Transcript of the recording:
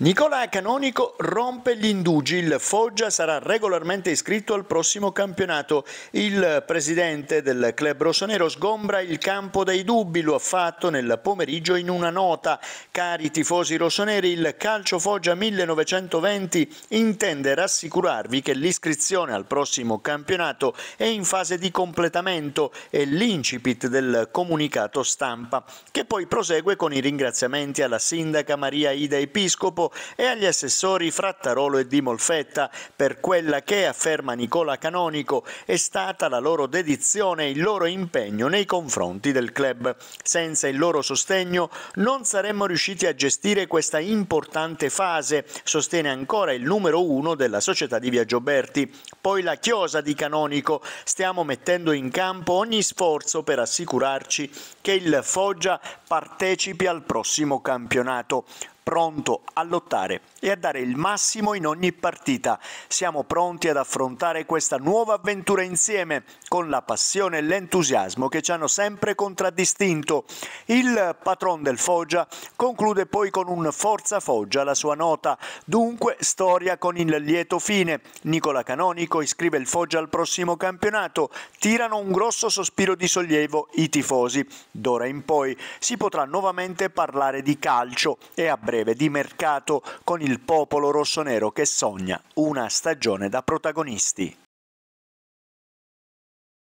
Nicolà Canonico rompe gli indugi, il Foggia sarà regolarmente iscritto al prossimo campionato. Il presidente del club rossonero sgombra il campo dai dubbi, lo ha fatto nel pomeriggio in una nota. Cari tifosi rossoneri, il calcio Foggia 1920 intende rassicurarvi che l'iscrizione al prossimo campionato è in fase di completamento e l'incipit del comunicato stampa, che poi prosegue con i ringraziamenti alla sindaca Maria Ida Episcopo e agli assessori Frattarolo e Di Molfetta per quella che, afferma Nicola Canonico, è stata la loro dedizione e il loro impegno nei confronti del club. Senza il loro sostegno non saremmo riusciti a gestire questa importante fase, sostiene ancora il numero uno della società di Viaggio Berti. Poi la chiosa di Canonico, stiamo mettendo in campo ogni sforzo per assicurarci che il Foggia partecipi al prossimo campionato pronto a lottare e a dare il massimo in ogni partita. Siamo pronti ad affrontare questa nuova avventura insieme con la passione e l'entusiasmo che ci hanno sempre contraddistinto. Il patron del Foggia conclude poi con un Forza Foggia la sua nota, dunque storia con il lieto fine. Nicola Canonico iscrive il Foggia al prossimo campionato, tirano un grosso sospiro di sollievo i tifosi. D'ora in poi si potrà nuovamente parlare di calcio e a breve breve di mercato con il popolo rossonero che sogna una stagione da protagonisti.